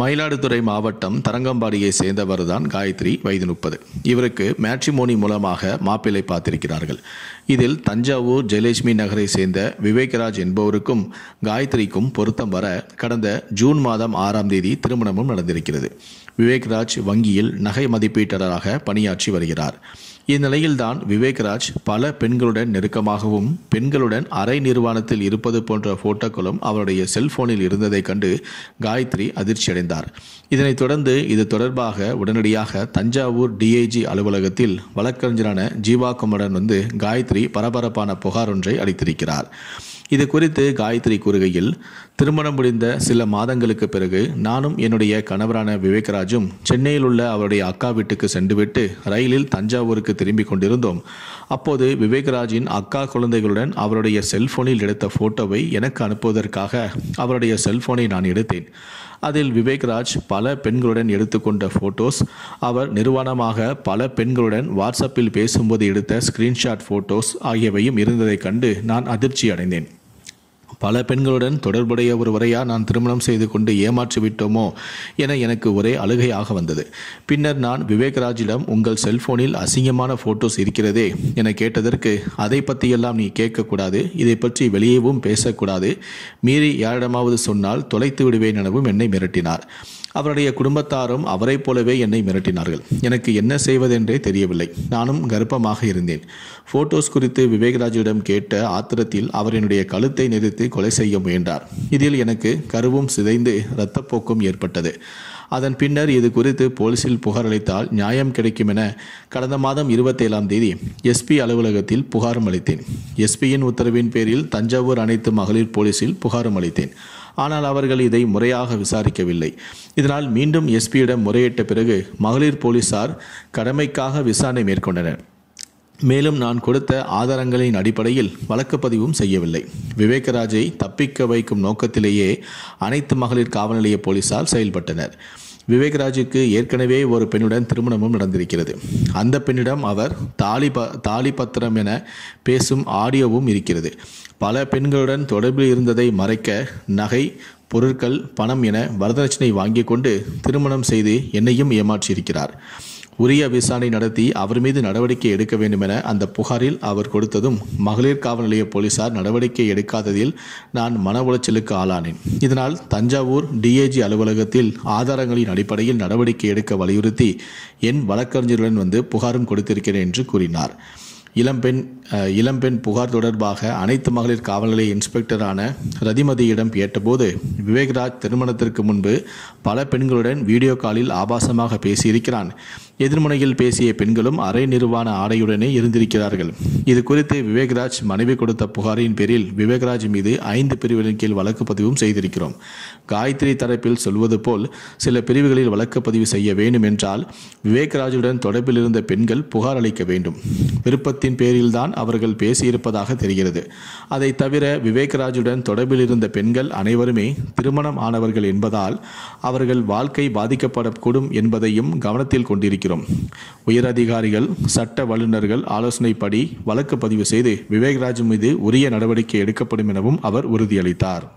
மயிலாடுதுறை மாவட்டம் தரங்கம்பாடியை சேர்ந்தவர் தான் காயத்ரி வயது முப்பது இவருக்கு மேட்ரிமோனி மூலமாக மாப்பிள்ளை பார்த்திருக்கிறார்கள் இதில் தஞ்சாவூர் ஜெயலட்சுமி நகரை சேர்ந்த விவேக்ராஜ் என்பவருக்கும் காயத்ரிக்கும் பொருத்தம் வர கடந்த ஜூன் மாதம் ஆறாம் தேதி திருமணமும் நடந்திருக்கிறது விவேக்ராஜ் வங்கியில் நகை மதிப்பீட்டாளராக பணியாற்றி வருகிறார் இந்நிலையில்தான் விவேக்ராஜ் பல பெண்களுடன் நெருக்கமாகவும் பெண்களுடன் அரை நிர்வாணத்தில் இருப்பது போன்ற போட்டோக்களும் அவருடைய செல்போனில் இருந்ததைக் கண்டு காயத்ரி அதிர்ச்சியடைந்தார் இதனைத் தொடர்ந்து இது தொடர்பாக உடனடியாக தஞ்சாவூர் டிஐஜி அலுவலகத்தில் வழக்கறிஞரான ஜீவா குமரன் வந்து காயத்ரி பரபரப்பான புகார் ஒன்றை அளித்திருக்கிறார் இது குறித்து காயத்ரி கூறுகையில் திருமணம் முடிந்த சில மாதங்களுக்கு பிறகு நானும் என்னுடைய கணவரான விவேக்ராஜும் சென்னையில் உள்ள அவருடைய அக்கா வீட்டுக்கு சென்றுவிட்டு ரயிலில் தஞ்சாவூருக்கு திரும்பிக் கொண்டிருந்தோம் அப்போது விவேக்ராஜின் அக்கா குழந்தைகளுடன் அவருடைய செல்போனில் எடுத்த போட்டோவை எனக்கு அனுப்புவதற்காக அவருடைய செல்போனை நான் எடுத்தேன் அதில் விவேக்ராஜ் பல பெண்களுடன் எடுத்துக்கொண்ட ஃபோட்டோஸ் அவர் நிர்வாணமாக பல பெண்களுடன் வாட்ஸ்அப்பில் பேசும்போது எடுத்த ஸ்கிரீன்ஷாட் ஃபோட்டோஸ் ஆகியவையும் இருந்ததைக் கண்டு நான் அதிர்ச்சி அடைந்தேன் பல பெண்களுடன் தொடர்புடைய ஒருவரையா நான் திருமணம் செய்து கொண்டு ஏமாற்றி விட்டோமோ என எனக்கு ஒரே அழுகையாக வந்தது பின்னர் நான் விவேகராஜிடம் உங்கள் செல்போனில் அசிங்கமான போட்டோஸ் இருக்கிறதே என கேட்டதற்கு அதை பற்றியெல்லாம் நீ கேட்கக்கூடாது இதை பற்றி வெளியேவும் பேசக்கூடாது மீறி யாரிடமாவது சொன்னால் தொலைத்து விடுவேன் எனவும் என்னை மிரட்டினார் அவருடைய குடும்பத்தாரும் அவரைப் போலவே என்னை மிரட்டினார்கள் எனக்கு என்ன செய்வதென்றே தெரியவில்லை நானும் கர்ப்பமாக இருந்தேன் போட்டோஸ் குறித்து விவேக்ராஜிடம் கேட்ட ஆத்திரத்தில் அவர் என்னுடைய கழுத்தை நிறுத்தி கொலை செய்ய முயன்றார் இதில் எனக்கு கருவும் சிதைந்து இரத்தப்போக்கும் ஏற்பட்டது அதன் பின்னர் இது குறித்து போலீசில் புகார் அளித்தால் நியாயம் கிடைக்கும் என கடந்த மாதம் இருபத்தேழாம் தேதி எஸ்பி அலுவலகத்தில் புகாரும் அளித்தேன் எஸ்பியின் உத்தரவின் பேரில் தஞ்சாவூர் அனைத்து மகளிர் போலீசில் புகாரும் அளித்தேன் ஆனால் அவர்கள் இதை முறையாக விசாரிக்கவில்லை இதனால் மீண்டும் எஸ்பியிடம் முறையிட்ட பிறகு மகளிர் போலீசார் கடமைக்காக விசாரணை மேற்கொண்டனர் மேலும் நான் கொடுத்த ஆதாரங்களின் அடிப்படையில் வழக்கு பதிவும் செய்யவில்லை விவேகராஜை தப்பிக்க வைக்கும் நோக்கத்திலேயே அனைத்து மகளிர் காவல் நிலைய போலீசார் செயல்பட்டனர் விவேக்ராஜுக்கு ஏற்கனவே ஒரு பெண்ணுடன் திருமணமும் நடந்திருக்கிறது அந்த பெண்ணிடம் அவர் தாலி ப தாலி பத்திரம் என பேசும் ஆடியோவும் இருக்கிறது பல பெண்களுடன் தொடர்பில் இருந்ததை மறைக்க நகை பொருட்கள் பணம் என வரதட்சணை வாங்கிக் கொண்டு திருமணம் செய்து என்னையும் ஏமாற்றியிருக்கிறார் உரிய விசாரணை நடத்தி அவர் மீது நடவடிக்கை எடுக்க வேண்டும் என அந்த புகாரில் அவர் கொடுத்ததும் மகளிர் காவல் நிலைய போலீசார் நடவடிக்கை எடுக்காததில் நான் மன உளைச்சலுக்கு ஆளானேன் இதனால் தஞ்சாவூர் டிஏஜி அலுவலகத்தில் ஆதாரங்களின் அடிப்படையில் நடவடிக்கை எடுக்க வலியுறுத்தி என் வழக்கறிஞருடன் வந்து புகாரும் கொடுத்திருக்கிறேன் என்று கூறினார் இளம்பெண் இளம்பெண் புகார் தொடர்பாக அனைத்து மகளிர் காவல்நிலைய இன்ஸ்பெக்டரான ரதிமதியிடம் கேட்டபோது விவேக்ராஜ் திருமணத்திற்கு முன்பு பல பெண்களுடன் வீடியோ காலில் ஆபாசமாக பேசியிருக்கிறான் எதிர்முனையில் பேசிய பெண்களும் அரை நிர்வாண ஆடையுடனே இருந்திருக்கிறார்கள் இது குறித்து விவேக்ராஜ் மனைவி கொடுத்த புகாரின் பேரில் விவேக்ராஜ் மீது ஐந்து பிரிவுகளின் கீழ் வழக்கு பதிவும் செய்திருக்கிறோம் காயத்ரி தரப்பில் சொல்வது போல் சில பிரிவுகளில் வழக்கு பதிவு செய்ய வேண்டும் என்றால் விவேக்ராஜுடன் தொடர்பில் இருந்த பெண்கள் புகார் அளிக்க வேண்டும் விருப்பத்தின் பேரில்தான் அவர்கள் பேசியிருப்பதாக தெரிகிறது அதை தவிர விவேக்ராஜுடன் தொடர்பில் இருந்த பெண்கள் அனைவருமே திருமணம் ஆனவர்கள் என்பதால் அவர்கள் வாழ்க்கை பாதிக்கப்படக்கூடும் என்பதையும் கவனத்தில் கொண்டிருக்கிறார்கள் இருக்கிறோம் உயரதிகாரிகள் சட்ட வல்லுநர்கள் ஆலோசனைப்படி வழக்கு பதிவு செய்து விவேக்ராஜ் மீது உரிய நடவடிக்கை எடுக்கப்படும் எனவும் அவர் உறுதியளித்தார்